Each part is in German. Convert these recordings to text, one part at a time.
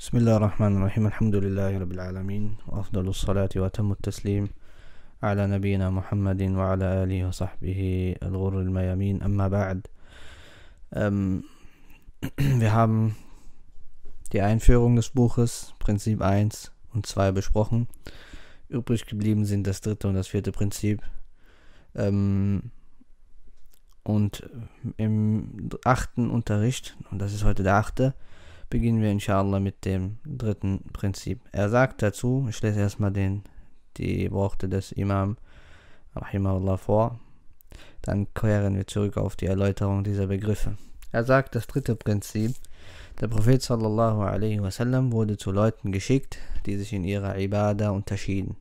بسم الله الرحمن الرحيم الحمد لله رب العالمين وأفضل الصلاة وأتم التسليم على نبينا محمد وعلى آله وصحبه الغر الميامين أما بعد ähm, Wir haben die Einführung des Buches, Prinzip 1 und 2 besprochen. Übrig geblieben sind das dritte und das vierte Prinzip. Ähm, und äh, im achten Unterricht, und das ist heute der achte, beginnen wir inshallah mit dem dritten Prinzip. Er sagt dazu, ich lese erstmal den, die Worte des Imam Rahimahullah vor, dann kehren wir zurück auf die Erläuterung dieser Begriffe. Er sagt, das dritte Prinzip, der Prophet sallallahu alaihi wasallam wurde zu Leuten geschickt, die sich in ihrer Ibadah unterschieden.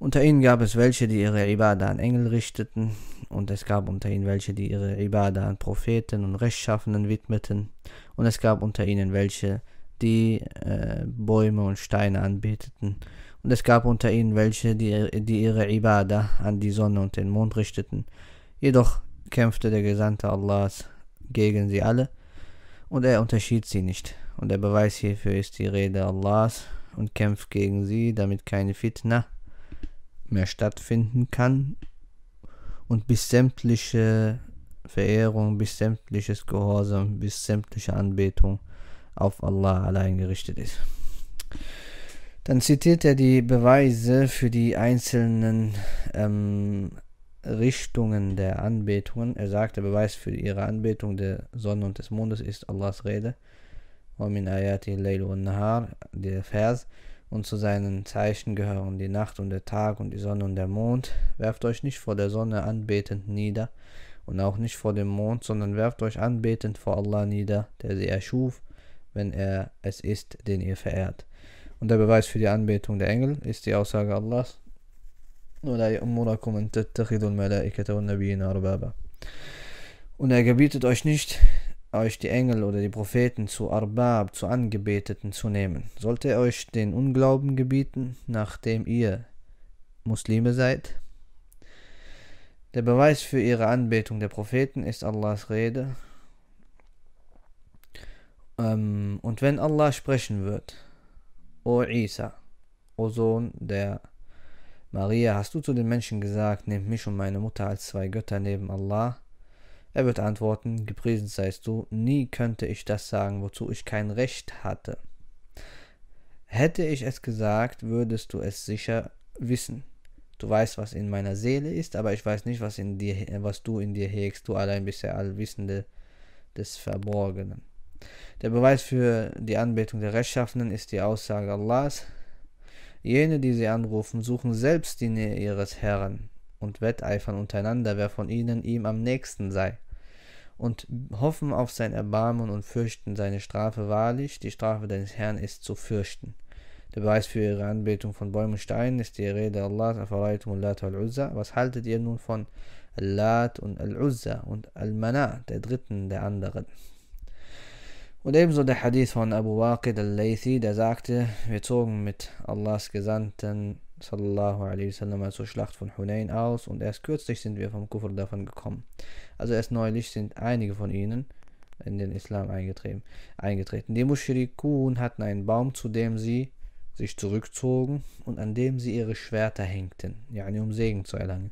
Unter ihnen gab es welche, die ihre Ibadah an Engel richteten, und es gab unter ihnen welche, die ihre Ibadah an Propheten und Rechtschaffenen widmeten, und es gab unter ihnen welche, die äh, Bäume und Steine anbeteten, und es gab unter ihnen welche, die, die ihre Ibadah an die Sonne und den Mond richteten. Jedoch kämpfte der Gesandte Allahs gegen sie alle, und er unterschied sie nicht. Und der Beweis hierfür ist die Rede Allahs und kämpft gegen sie, damit keine Fitna mehr stattfinden kann und bis sämtliche Verehrung, bis sämtliches Gehorsam, bis sämtliche Anbetung auf Allah allein gerichtet ist. Dann zitiert er die Beweise für die einzelnen ähm, Richtungen der Anbetungen. Er sagt, der Beweis für ihre Anbetung der Sonne und des Mondes ist Allahs Rede. Der Vers und zu seinen Zeichen gehören die Nacht und der Tag und die Sonne und der Mond. Werft euch nicht vor der Sonne anbetend nieder und auch nicht vor dem Mond, sondern werft euch anbetend vor Allah nieder, der sie erschuf, wenn er es ist, den ihr verehrt. Und der Beweis für die Anbetung der Engel ist die Aussage Allahs. Und er gebietet euch nicht, euch die Engel oder die Propheten zu Arbab, zu Angebeteten zu nehmen? Sollte er euch den Unglauben gebieten, nachdem ihr Muslime seid? Der Beweis für ihre Anbetung der Propheten ist Allahs Rede. Ähm, und wenn Allah sprechen wird, O Isa, O Sohn der Maria, hast du zu den Menschen gesagt, nehmt mich und meine Mutter als zwei Götter neben Allah? Er wird antworten, gepriesen seist du, nie könnte ich das sagen, wozu ich kein Recht hatte. Hätte ich es gesagt, würdest du es sicher wissen. Du weißt, was in meiner Seele ist, aber ich weiß nicht, was, in dir, was du in dir hegst. Du allein bist der Allwissende des Verborgenen. Der Beweis für die Anbetung der Rechtschaffenen ist die Aussage Allahs. Jene, die sie anrufen, suchen selbst die Nähe ihres Herrn und wetteifern untereinander, wer von ihnen ihm am nächsten sei. Und hoffen auf sein Erbarmen und fürchten seine Strafe wahrlich, die Strafe deines Herrn ist zu fürchten. Der Beweis für ihre Anbetung von Bäumen und Steinen ist die Rede Allahs, Afaraitum, Lat al-Uzza. Was haltet ihr nun von Lat und Al-Uzza und Al-Mana, der dritten der anderen? Und ebenso der Hadith von Abu Waqid al-Laythi, der sagte, wir zogen mit Allahs Gesandten sallallahu alaihi wasallam zur also Schlacht von Hunayn aus und erst kürzlich sind wir vom Kufr davon gekommen. Also erst neulich sind einige von ihnen in den Islam eingetreten. eingetreten. Die Mushrikun hatten einen Baum, zu dem sie sich zurückzogen und an dem sie ihre Schwerter hängten, yani um Segen zu erlangen.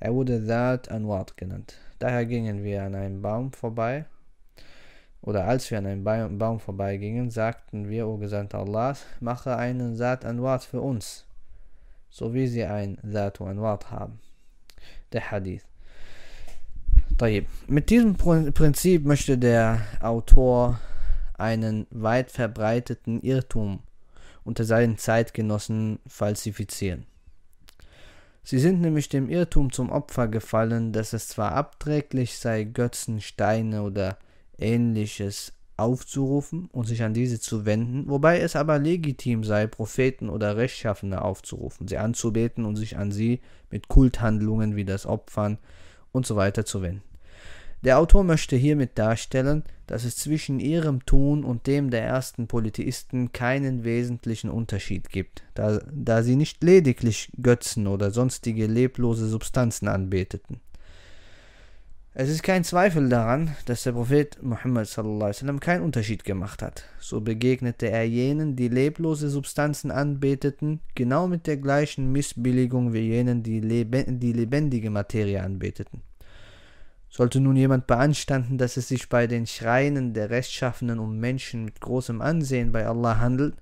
Er wurde Dhat Anwad genannt. Daher gingen wir an einem Baum vorbei, oder als wir an einem Baum vorbeigingen, sagten wir, O Gesandter Allahs, mache einen Saat Anwad für uns so wie sie ein Zat und ein Wort haben. Der Hadith. طيب. Mit diesem Prinzip möchte der Autor einen weit verbreiteten Irrtum unter seinen Zeitgenossen falsifizieren. Sie sind nämlich dem Irrtum zum Opfer gefallen, dass es zwar abträglich sei, Götzen, Steine oder ähnliches aufzurufen und sich an diese zu wenden, wobei es aber legitim sei, Propheten oder Rechtschaffene aufzurufen, sie anzubeten und sich an sie mit Kulthandlungen wie das Opfern und so weiter zu wenden. Der Autor möchte hiermit darstellen, dass es zwischen ihrem Tun und dem der ersten Polytheisten keinen wesentlichen Unterschied gibt, da, da sie nicht lediglich Götzen oder sonstige leblose Substanzen anbeteten. Es ist kein Zweifel daran, dass der Prophet Muhammad sallallahu sallam, keinen Unterschied gemacht hat. So begegnete er jenen, die leblose Substanzen anbeteten, genau mit der gleichen Missbilligung wie jenen, die, die lebendige Materie anbeteten. Sollte nun jemand beanstanden, dass es sich bei den Schreinen der Rechtschaffenen um Menschen mit großem Ansehen bei Allah handelt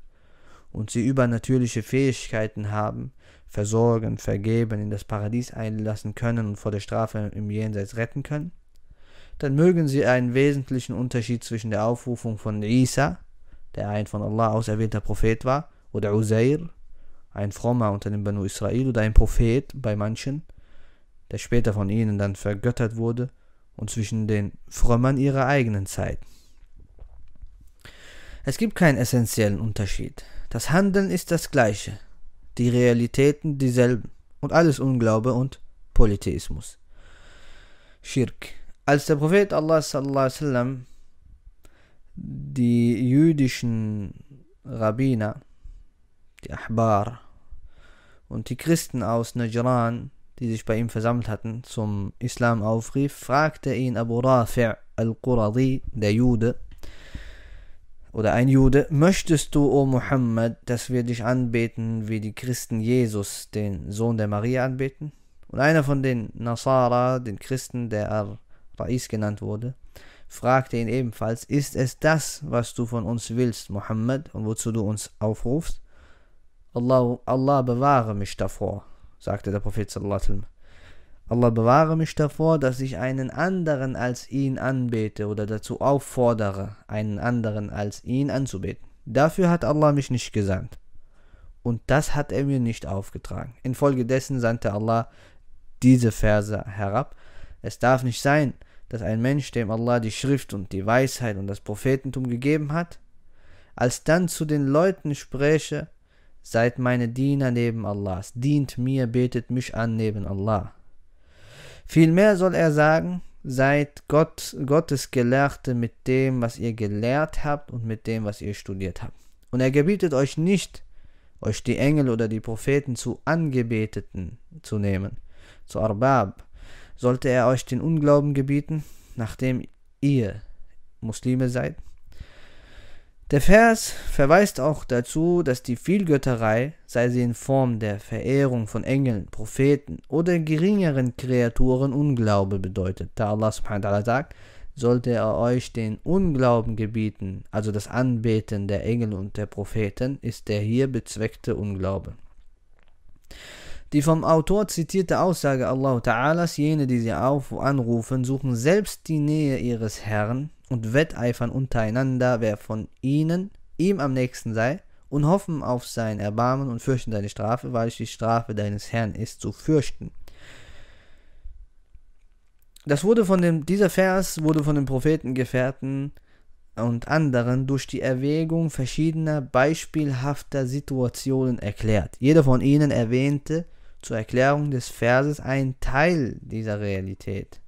und sie übernatürliche Fähigkeiten haben, versorgen, vergeben, in das Paradies einlassen können und vor der Strafe im Jenseits retten können, dann mögen sie einen wesentlichen Unterschied zwischen der Aufrufung von Isa, der ein von Allah auserwählter Prophet war, oder Uzair, ein Frommer unter den Banu Israel oder ein Prophet bei manchen, der später von ihnen dann vergöttert wurde, und zwischen den Frömmern ihrer eigenen Zeit. Es gibt keinen essentiellen Unterschied. Das Handeln ist das gleiche die Realitäten dieselben und alles Unglaube und Polytheismus. Schirk. Als der Prophet Allah sallam, die jüdischen Rabbiner, die Ahbar und die Christen aus Najran, die sich bei ihm versammelt hatten, zum Islam aufrief, fragte ihn Abu Rafi' al-Quradi, der Jude, oder ein Jude, möchtest du, o Muhammad, dass wir dich anbeten, wie die Christen Jesus, den Sohn der Maria, anbeten? Und einer von den Nasara, den Christen, der Ar-Rais genannt wurde, fragte ihn ebenfalls, ist es das, was du von uns willst, Muhammad, und wozu du uns aufrufst? Allah, Allah bewahre mich davor, sagte der Prophet sallallahu alaihi wa sallam. Allah bewahre mich davor, dass ich einen anderen als ihn anbete oder dazu auffordere, einen anderen als ihn anzubeten. Dafür hat Allah mich nicht gesandt. Und das hat er mir nicht aufgetragen. Infolgedessen sandte Allah diese Verse herab. Es darf nicht sein, dass ein Mensch, dem Allah die Schrift und die Weisheit und das Prophetentum gegeben hat, als dann zu den Leuten spräche, seid meine Diener neben Allahs, dient mir, betet mich an neben Allah. Vielmehr soll er sagen, seid Gott, Gottes Gelehrte mit dem, was ihr gelehrt habt und mit dem, was ihr studiert habt. Und er gebietet euch nicht, euch die Engel oder die Propheten zu Angebeteten zu nehmen, zu Arbab. Sollte er euch den Unglauben gebieten, nachdem ihr Muslime seid? Der Vers verweist auch dazu, dass die Vielgötterei, sei sie in Form der Verehrung von Engeln, Propheten oder geringeren Kreaturen Unglaube bedeutet, da Allah subhanahu wa ta'ala sagt, sollte er euch den Unglauben gebieten, also das Anbeten der Engel und der Propheten, ist der hier bezweckte Unglaube. Die vom Autor zitierte Aussage Allah Ta'alas, jene, die sie auf anrufen, suchen selbst die Nähe ihres Herrn, und wetteifern untereinander, wer von ihnen ihm am nächsten sei, und hoffen auf sein Erbarmen und fürchten seine Strafe, weil es die Strafe deines Herrn ist zu fürchten. Das wurde von dem, dieser Vers wurde von den Prophetengefährten und anderen durch die Erwägung verschiedener beispielhafter Situationen erklärt. Jeder von ihnen erwähnte zur Erklärung des Verses einen Teil dieser Realität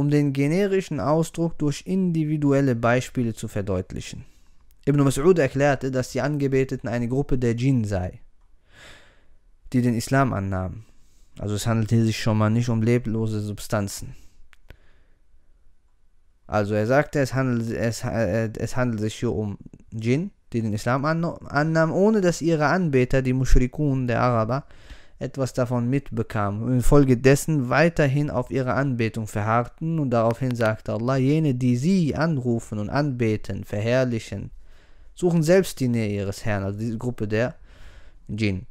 um den generischen Ausdruck durch individuelle Beispiele zu verdeutlichen. Ibn Mas'ud erklärte, dass die Angebeteten eine Gruppe der Jinn sei, die den Islam annahmen. Also es handelte sich schon mal nicht um leblose Substanzen. Also er sagte, es handelt, es, äh, es handelt sich hier um Jinn, die den Islam annahmen, ohne dass ihre Anbeter, die Mushrikun der Araber, etwas davon mitbekam und infolgedessen weiterhin auf ihre Anbetung verharrten und daraufhin sagte Allah, jene, die sie anrufen und anbeten, verherrlichen, suchen selbst die Nähe ihres Herrn, also diese Gruppe der Jinn.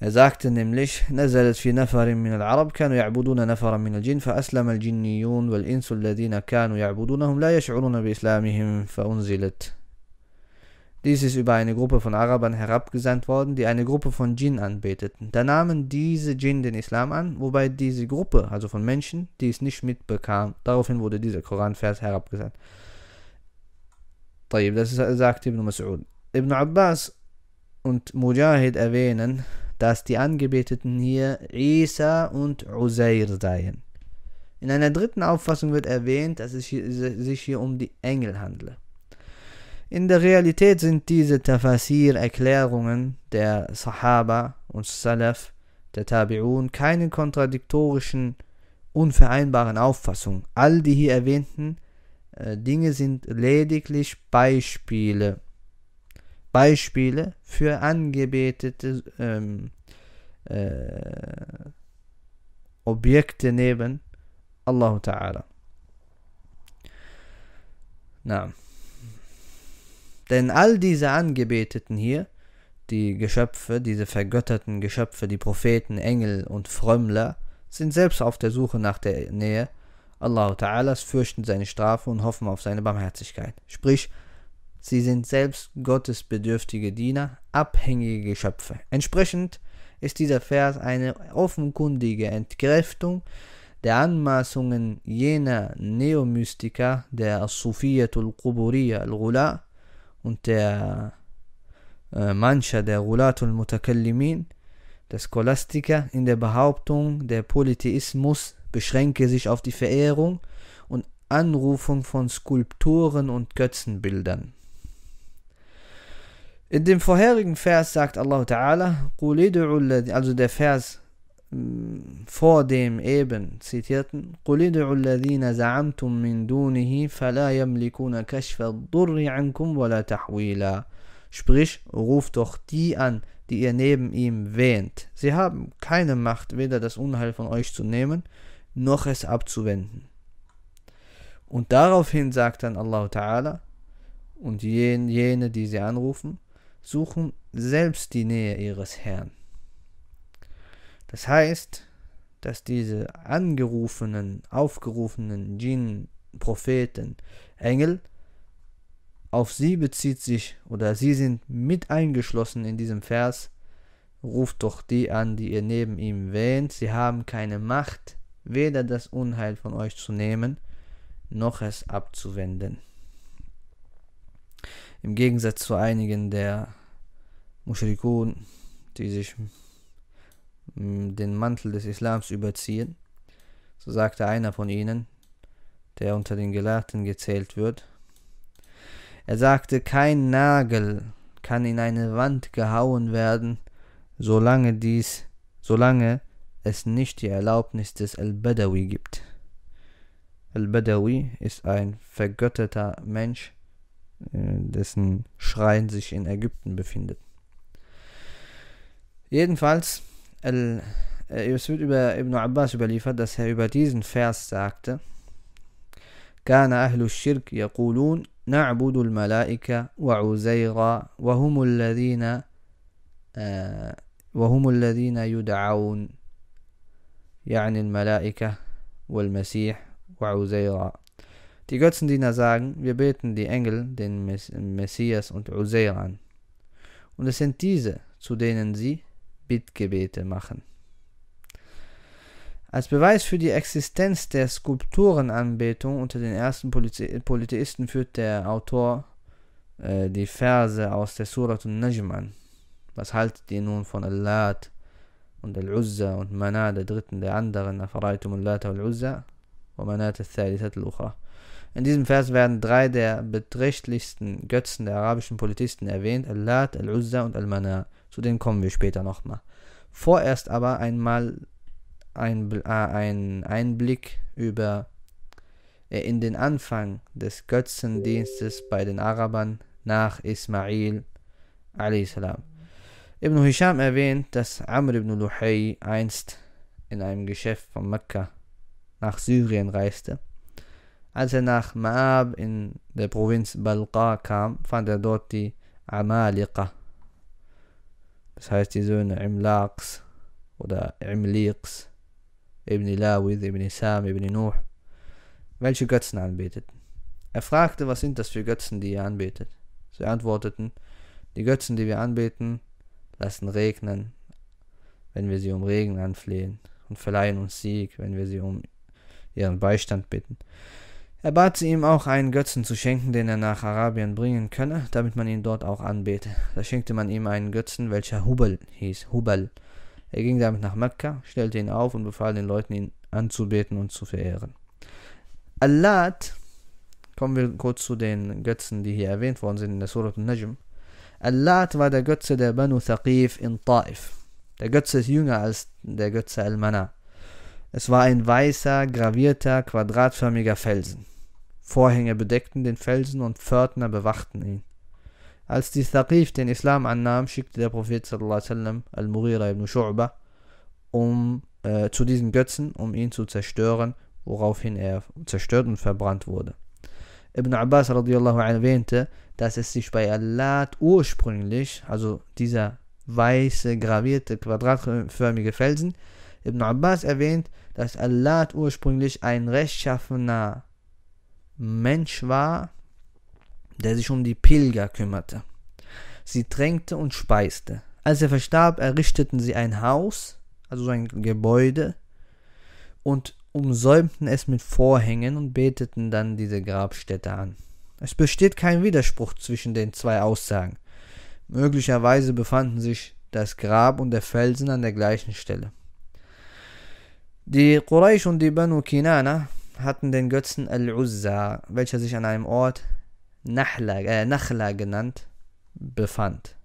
Er sagte nämlich, نزلت في نفر من العرب كانوا يعبدون نفرا من الجن فأسلم الجنيون والإنس الذين كانوا يعبدونهم لا يشعرون بإسلامهم فأنزلت dies ist über eine Gruppe von Arabern herabgesandt worden, die eine Gruppe von Djinn anbeteten. Da nahmen diese Djinn den Islam an, wobei diese Gruppe, also von Menschen, dies nicht mitbekam. Daraufhin wurde dieser Koranvers herabgesandt. طيب, das sagt Ibn Mas'ud. Ibn Abbas und Mujahid erwähnen, dass die Angebeteten hier Isa und Uzair seien. In einer dritten Auffassung wird erwähnt, dass es sich hier um die Engel handle. In der Realität sind diese Tafasir Erklärungen der Sahaba und Salaf, der Tabi'un, keine kontradiktorischen, unvereinbaren Auffassungen. All die hier erwähnten äh, Dinge sind lediglich Beispiele. Beispiele für angebetete ähm, äh, Objekte neben Allah Ta'ala. Naam. Denn all diese Angebeteten hier, die Geschöpfe, diese vergötterten Geschöpfe, die Propheten, Engel und Frömmler, sind selbst auf der Suche nach der Nähe Allah Ta'alas, fürchten seine Strafe und hoffen auf seine Barmherzigkeit. Sprich, sie sind selbst gottesbedürftige Diener, abhängige Geschöpfe. Entsprechend ist dieser Vers eine offenkundige Entkräftung der Anmaßungen jener Neomystiker der Sufiyatul Quburiyya al-Ghula, und der äh, mancher der Rulatul Mutakallimin, der Scholastiker, in der Behauptung, der Polytheismus beschränke sich auf die Verehrung und Anrufung von Skulpturen und Götzenbildern. In dem vorherigen Vers sagt Allah Ta'ala, also der Vers vor dem eben zitierten قل ادعوا الذين زعمتم من دونه فلا يملكون كشف الضر عنكم ولا تحويلا Sprich, ruft doch die an, die ihr neben ihm wähnt. Sie haben keine Macht, weder das Unheil von euch zu nehmen, noch es abzuwenden. Und daraufhin sagt dann Allah Ta'ala, und jene, die sie anrufen, suchen selbst die Nähe ihres Herrn. Das heißt, dass diese angerufenen, aufgerufenen Djinn, Propheten, Engel, auf sie bezieht sich oder sie sind mit eingeschlossen in diesem Vers. Ruft doch die an, die ihr neben ihm wähnt. Sie haben keine Macht, weder das Unheil von euch zu nehmen, noch es abzuwenden. Im Gegensatz zu einigen der Mushrikun, die sich den Mantel des Islams überziehen. So sagte einer von ihnen, der unter den Gelehrten gezählt wird. Er sagte, kein Nagel kann in eine Wand gehauen werden, solange dies, solange es nicht die Erlaubnis des Al-Badawi gibt. Al-Badawi ist ein vergötterter Mensch, äh, dessen Schrein sich in Ägypten befindet. Jedenfalls es wird über Ibn Abbas überliefert, dass er über diesen Vers sagte, كان أهل الشرك يقولون نعبد الملائكة وعزيرا وهم الذين وهم الذين يدعون يعني الملائكة والمسيح وعزيرا Die Götzendiener sagen, wir beten die Engel, den Messias und Uzair an. Und es sind diese, zu denen sie Bittgebete machen. Als Beweis für die Existenz der Skulpturenanbetung unter den ersten Polytheisten führt der Autor äh, die Verse aus der Surat al-Najm an. Was haltet ihr nun von Allat und Al-Uzza und Manah, der dritten der anderen, Afaraitum Allat al-Uzza und Manat al-Thalithat al In diesem Vers werden drei der beträchtlichsten Götzen der arabischen Polytheisten erwähnt, Allat, Al-Uzza und Al-Manah. Zu denen kommen wir später nochmal. Vorerst aber einmal ein, äh, ein Einblick über äh, in den Anfang des Götzendienstes bei den Arabern nach Ismail a.s. Ibn Hisham erwähnt, dass Amr ibn Luhay einst in einem Geschäft von Mekka nach Syrien reiste. Als er nach Maab in der Provinz Balqa kam, fand er dort die Amalika, das heißt, die Söhne Imlaqs oder Imliqs, Ibn Lawid, Ibn Sam, Ibn Nuh, welche Götzen anbeteten. Er fragte, was sind das für Götzen, die ihr anbetet? Sie antworteten, die Götzen, die wir anbeten, lassen regnen, wenn wir sie um Regen anflehen, und verleihen uns Sieg, wenn wir sie um ihren Beistand bitten. Er bat sie ihm auch einen Götzen zu schenken, den er nach Arabien bringen könne, damit man ihn dort auch anbete. Da schenkte man ihm einen Götzen, welcher Hubal hieß. Hubal. Er ging damit nach Mekka, stellte ihn auf und befahl den Leuten, ihn anzubeten und zu verehren. Allat, kommen wir kurz zu den Götzen, die hier erwähnt worden sind in der Surah al-Najm. Allat war der Götze der Banu Thaqif in Taif. Der Götze ist jünger als der Götze Al-Mana. Es war ein weißer, gravierter, quadratförmiger Felsen. Vorhänge bedeckten den Felsen und Pförtner bewachten ihn. Als die Thaqif den Islam annahm, schickte der Prophet sallam, al-Murira ibn Shu'ba um, äh, zu diesen Götzen, um ihn zu zerstören, woraufhin er zerstört und verbrannt wurde. Ibn Abbas radiallahu erwähnte, dass es sich bei Allah ursprünglich, also dieser weiße, gravierte, quadratförmige Felsen, Ibn Abbas erwähnt, dass Allah ursprünglich ein rechtschaffener Mensch war, der sich um die Pilger kümmerte. Sie tränkte und speiste. Als er verstarb, errichteten sie ein Haus, also ein Gebäude, und umsäumten es mit Vorhängen und beteten dann diese Grabstätte an. Es besteht kein Widerspruch zwischen den zwei Aussagen. Möglicherweise befanden sich das Grab und der Felsen an der gleichen Stelle. Die Quraysh und die Banu Kinana hatten den Götzen Al-Uzza, welcher sich an einem Ort Nahla, äh, Nachla genannt befand.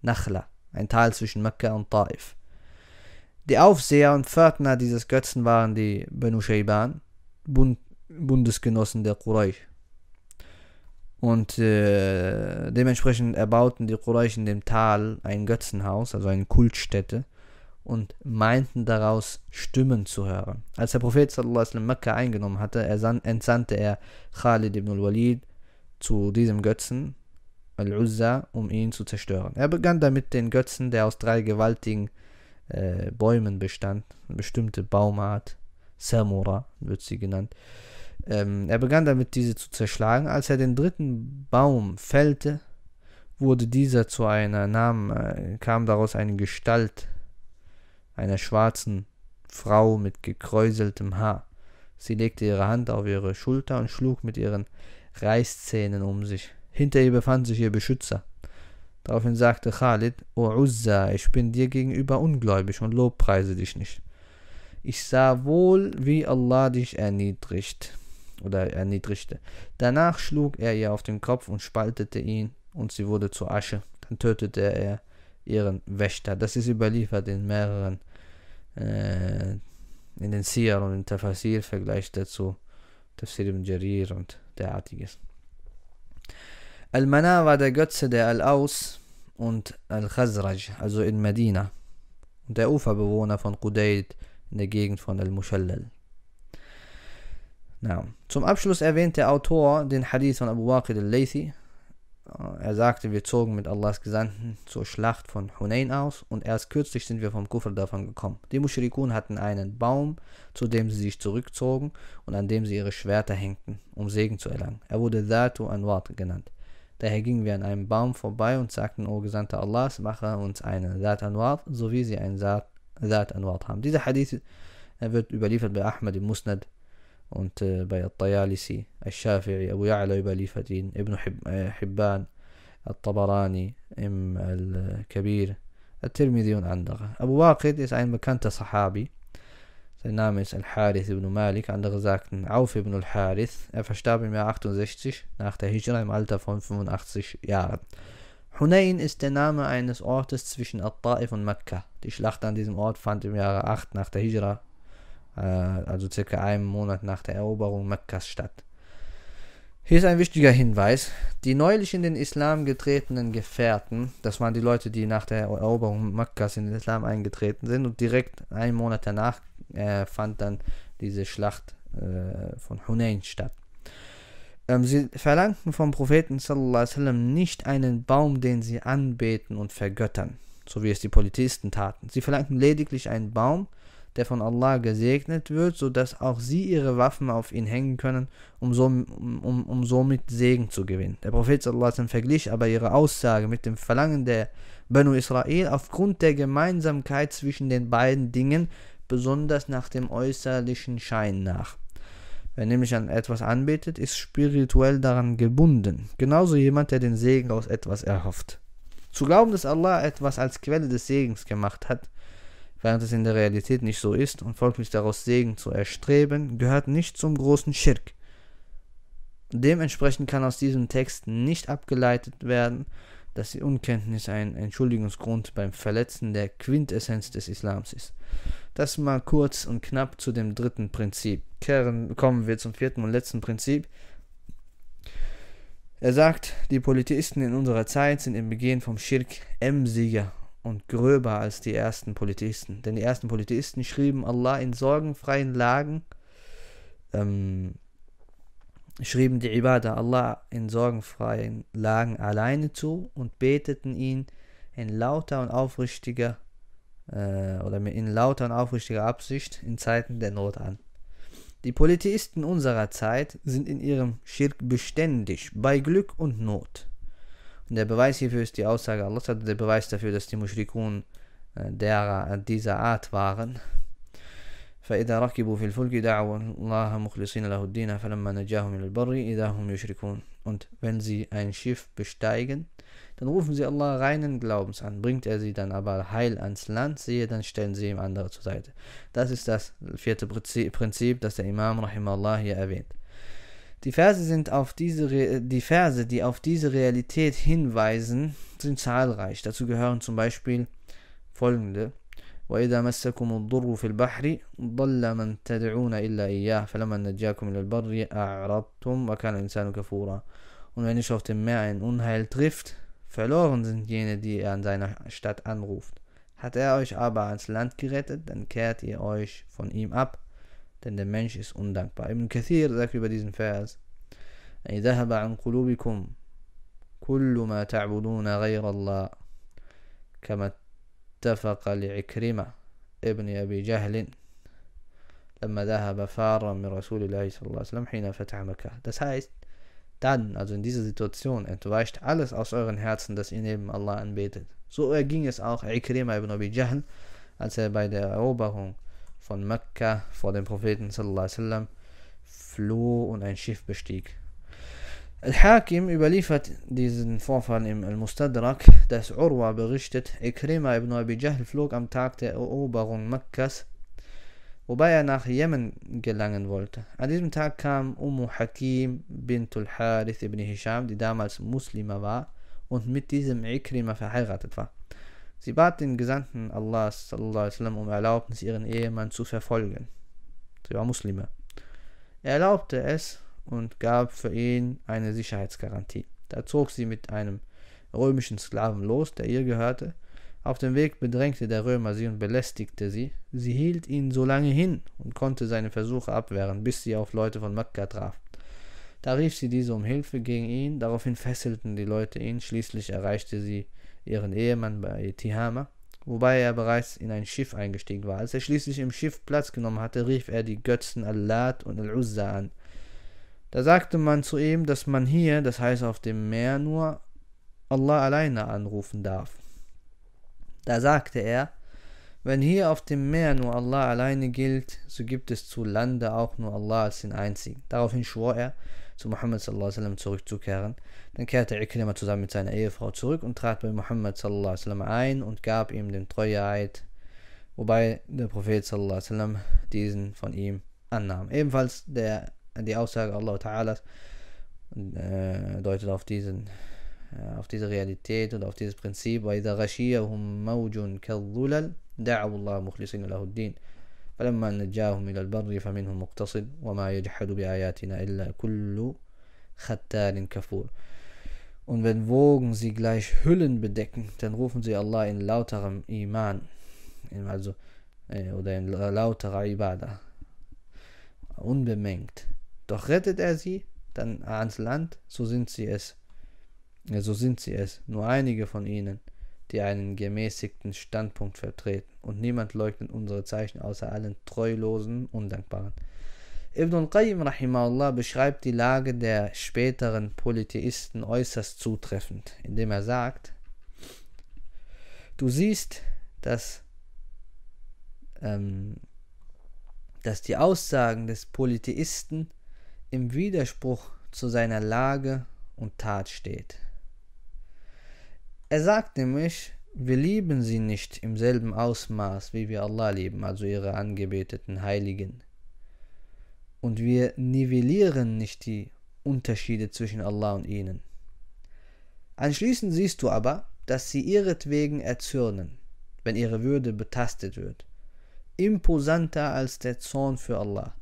Nachla, ein Tal zwischen Mekka und Taif. Die Aufseher und Pförtner dieses Götzen waren die Banu Shayban, Bund Bundesgenossen der Quraysh. Und äh, dementsprechend erbauten die Quraysh in dem Tal ein Götzenhaus, also eine Kultstätte, und meinten daraus Stimmen zu hören. Als der Prophet sallallahu Mekka eingenommen hatte, entsandte er Khalid ibn al-Walid zu diesem Götzen, Al-Uzza, um ihn zu zerstören. Er begann damit, den Götzen, der aus drei gewaltigen äh, Bäumen bestand, eine bestimmte Baumart, Samura wird sie genannt, ähm, er begann damit, diese zu zerschlagen. Als er den dritten Baum fällte, wurde dieser zu einer Namen, äh, kam daraus eine Gestalt einer schwarzen Frau mit gekräuseltem Haar. Sie legte ihre Hand auf ihre Schulter und schlug mit ihren Reißzähnen um sich. Hinter ihr befand sich ihr Beschützer. Daraufhin sagte Khalid, O Uzza, ich bin dir gegenüber ungläubig und lobpreise dich nicht. Ich sah wohl, wie Allah dich erniedrigt oder erniedrigte. Danach schlug er ihr auf den Kopf und spaltete ihn, und sie wurde zu Asche. Dann tötete er ihren Wächter. Das ist überliefert in mehreren, äh, in den Siyar und in Tafasir, Vergleich dazu, Tafsir ibn Jarir und derartiges. Al-Mana war der Götze der Al-Aus und Al-Khazraj, also in Medina, und der Uferbewohner von Qudayd in der Gegend von Al-Mushallal. Zum Abschluss erwähnt der Autor den Hadith von Abu Waqid al-Laythi, äh, er sagte, wir zogen mit Allahs Gesandten zur Schlacht von Hunain aus und erst kürzlich sind wir vom Kufr davon gekommen. Die Mushrikun hatten einen Baum, zu dem sie sich zurückzogen und an dem sie ihre Schwerter hängten, um Segen zu erlangen. Er wurde Dhatu Anwar genannt. Daher gingen wir an einem Baum vorbei und sagten, O Gesandter Allahs, mache uns einen Dhat Anwar, so wie sie einen Dhat Anwar haben. Dieser Hadith äh, wird überliefert bei Ahmad im Musnad وانت بي الطيالسي الشافعي أبو يعلى يبالي فتين ابن حب حبان الطبراني إم الكبير الترمذي عندك أبو واقد يسعين مكانته صحابي نامس الحارث بن مالك عند غزاك عوف بن الحارث er verstarb im Jahr 68 nach der Hijra im Alter von 85 Jahren. Hunain ist der Name eines Ortes zwischen At-Ta'if und Mekka. Die Schlacht an diesem Ort fand im Jahre 8 nach der Hijra Äh, also circa einen Monat nach der Eroberung Mekkas statt. Hier ist ein wichtiger Hinweis. Die neulich in den Islam getretenen Gefährten, das waren die Leute, die nach der Eroberung Mekkas in den Islam eingetreten sind und direkt einen Monat danach äh, fand dann diese Schlacht äh, von Hunayn statt. Ähm, sie verlangten vom Propheten sallam, nicht einen Baum, den sie anbeten und vergöttern, so wie es die Politisten taten. Sie verlangten lediglich einen Baum, der von Allah gesegnet wird, sodass auch sie ihre Waffen auf ihn hängen können, um, so, um, um somit Segen zu gewinnen. Der Prophet sallallahu verglich aber ihre Aussage mit dem Verlangen der Banu Israel aufgrund der Gemeinsamkeit zwischen den beiden Dingen, besonders nach dem äußerlichen Schein nach. Wer nämlich an etwas anbetet, ist spirituell daran gebunden. Genauso jemand, der den Segen aus etwas erhofft. Zu glauben, dass Allah etwas als Quelle des Segens gemacht hat, während es in der Realität nicht so ist und folglich daraus Segen zu erstreben, gehört nicht zum großen Schirk. Dementsprechend kann aus diesem Text nicht abgeleitet werden, dass die Unkenntnis ein Entschuldigungsgrund beim Verletzen der Quintessenz des Islams ist. Das mal kurz und knapp zu dem dritten Prinzip. Kehren, kommen wir zum vierten und letzten Prinzip. Er sagt, die Polytheisten in unserer Zeit sind im Begehen vom Schirk M-Sieger und gröber als die ersten Polytheisten. Denn die ersten Polytheisten schrieben Allah in sorgenfreien Lagen, ähm, schrieben die Ibadah Allah in sorgenfreien Lagen alleine zu und beteten ihn in lauter und aufrichtiger äh, oder in lauter und aufrichtiger Absicht in Zeiten der Not an. Die Polytheisten unserer Zeit sind in ihrem Schirk beständig bei Glück und Not. Und der Beweis hierfür ist die Aussage Allahs, also der Beweis dafür, dass die Mushrikun äh, der, äh, dieser Art waren. فإذا ركبوا في الفلك دعوا الله مخلصين له الدين فلما نجاهم إلى البر إذا هم يشركون Und wenn sie ein Schiff besteigen, dann rufen sie Allah reinen Glaubens an. Bringt er sie dann aber heil ans Land, siehe, dann stellen sie ihm andere zur Seite. Das ist das vierte Prinzip, das der Imam Rahimallah hier erwähnt. Die Verse, sind auf diese äh, die Verse, die auf diese Realität hinweisen, sind zahlreich. Dazu gehören zum Beispiel folgende. وإذا مسكم الضر في البحر ضل من تدعون إلا إياه فلما نجاكم إلى البر أعرضتم وكان الإنسان كفورا Und wenn ich auf dem Meer ein Unheil trifft, verloren sind jene, die er an seiner Stadt anruft. Hat er euch aber ans Land gerettet, dann kehrt ihr euch von ihm ab denn der Mensch ist undankbar. Ibn Kathir sagt über diesen Vers, ذهب عن قلوبكم Das heißt, dann, also in dieser Situation, entweicht alles aus euren Herzen, das ihr neben Allah anbetet. So erging es auch Ikrima ibn Abi Jahl, als er bei der Eroberung von Mekka vor dem Propheten sallam, floh und ein Schiff bestieg. Al-Hakim überliefert diesen Vorfall im Al-Mustadrak, dass Urwa berichtet, Ikrima ibn Abi Jahl flog am Tag der Eroberung Mekkas, wobei er nach Jemen gelangen wollte. An diesem Tag kam Umu Hakim bintul Harith ibn Hisham, die damals Muslima war und mit diesem Ikrima verheiratet war. Sie bat den Gesandten Allahs um Erlaubnis, ihren Ehemann zu verfolgen. Sie war Muslime. Er erlaubte es und gab für ihn eine Sicherheitsgarantie. Da zog sie mit einem römischen Sklaven los, der ihr gehörte. Auf dem Weg bedrängte der Römer sie und belästigte sie. Sie hielt ihn so lange hin und konnte seine Versuche abwehren, bis sie auf Leute von Mekka traf. Da rief sie diese um Hilfe gegen ihn, daraufhin fesselten die Leute ihn, schließlich erreichte sie ihren Ehemann bei Tihama, wobei er bereits in ein Schiff eingestiegen war. Als er schließlich im Schiff Platz genommen hatte, rief er die Götzen Allat und Al-Uzza an. Da sagte man zu ihm, dass man hier, das heißt auf dem Meer, nur Allah alleine anrufen darf. Da sagte er, wenn hier auf dem Meer nur Allah alleine gilt, so gibt es zu Lande auch nur Allah als den Einzigen. Daraufhin schwor er, zu Muhammad zurückzukehren dann kehrte Ikrima zusammen mit seiner Ehefrau zurück und trat bei Muhammad sallallahu sallam, ein und gab ihm den Treueeid, wobei der Prophet sallallahu sallam, diesen von ihm annahm. Ebenfalls der, die Aussage Allah Ta'ala äh, deutet auf diesen äh, auf diese Realität und auf dieses Prinzip, وَإِذَا غَشِيَهُمْ مَوْجٌ كَالظُّلَلِ دَعَوُا اللَّهَ مُخْلِصِينَ لَهُ الدِّينَ فلما نجاهم إلى البر فمنهم مقتصد وما يجحد بآياتنا إلا كل ختان كفور und wenn Wogen sie gleich Hüllen bedecken, dann rufen sie Allah in lauterem Iman, also, äh, oder in lauterer Ibadah, unbemengt. Doch rettet er sie dann ans Land, so sind sie es. Ja, äh, so sind sie es, nur einige von ihnen, die einen gemäßigten Standpunkt vertreten. Und niemand leugnet unsere Zeichen außer allen Treulosen, Undankbaren. Ibn al-Qayyim rahimahullah beschreibt die Lage der späteren Polytheisten äußerst zutreffend, indem er sagt, du siehst, dass, ähm, dass die Aussagen des Polytheisten im Widerspruch zu seiner Lage und Tat steht. Er sagt nämlich, wir lieben sie nicht im selben Ausmaß, wie wir Allah lieben, also ihre angebeteten Heiligen. Und wir nivellieren nicht die Unterschiede zwischen Allah und ihnen. Anschließend siehst du aber, dass sie ihretwegen erzürnen, wenn ihre Würde betastet wird. Imposanter als der Zorn für Allah.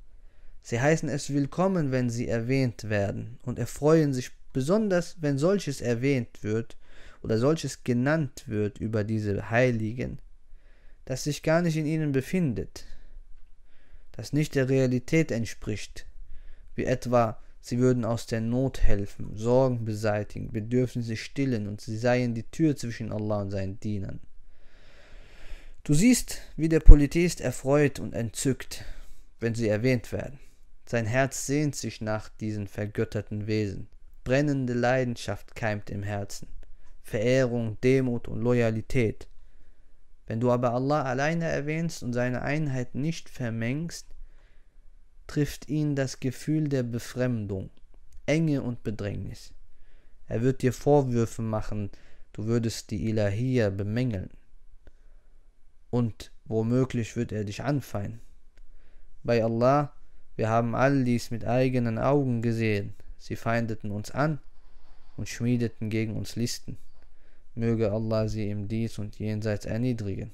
Sie heißen es willkommen, wenn sie erwähnt werden und erfreuen sich besonders, wenn solches erwähnt wird oder solches genannt wird über diese Heiligen, das sich gar nicht in ihnen befindet, das nicht der Realität entspricht, wie etwa sie würden aus der Not helfen, Sorgen beseitigen, Bedürfnisse stillen und sie seien die Tür zwischen Allah und seinen Dienern. Du siehst, wie der Polytheist erfreut und entzückt, wenn sie erwähnt werden. Sein Herz sehnt sich nach diesen vergötterten Wesen. Brennende Leidenschaft keimt im Herzen. Verehrung, Demut und Loyalität. Wenn du aber Allah alleine erwähnst und seine Einheit nicht vermengst, trifft ihn das Gefühl der Befremdung, Enge und Bedrängnis. Er wird dir Vorwürfe machen, du würdest die Ilahia bemängeln. Und womöglich wird er dich anfeinden. Bei Allah, wir haben all dies mit eigenen Augen gesehen. Sie feindeten uns an und schmiedeten gegen uns Listen. Möge Allah sie im Dies und Jenseits erniedrigen.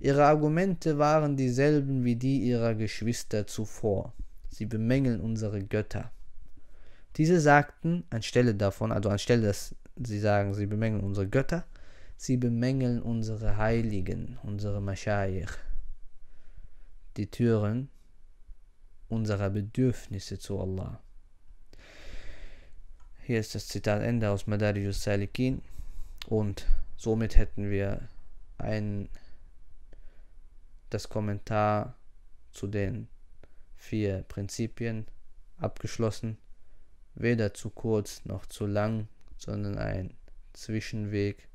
Ihre Argumente waren dieselben wie die ihrer Geschwister zuvor. Sie bemängeln unsere Götter. Diese sagten, anstelle davon, also anstelle, dass sie sagen, sie bemängeln unsere Götter, sie bemängeln unsere Heiligen, unsere Maschair, die Türen unserer Bedürfnisse zu Allah. Hier ist das Zitat Ende aus Madarijus Salikin und somit hätten wir einen das Kommentar zu den vier Prinzipien abgeschlossen, weder zu kurz noch zu lang, sondern ein Zwischenweg.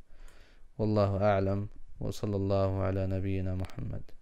Wallahu a'lam wa sallallahu ala nabiyyina Muhammad.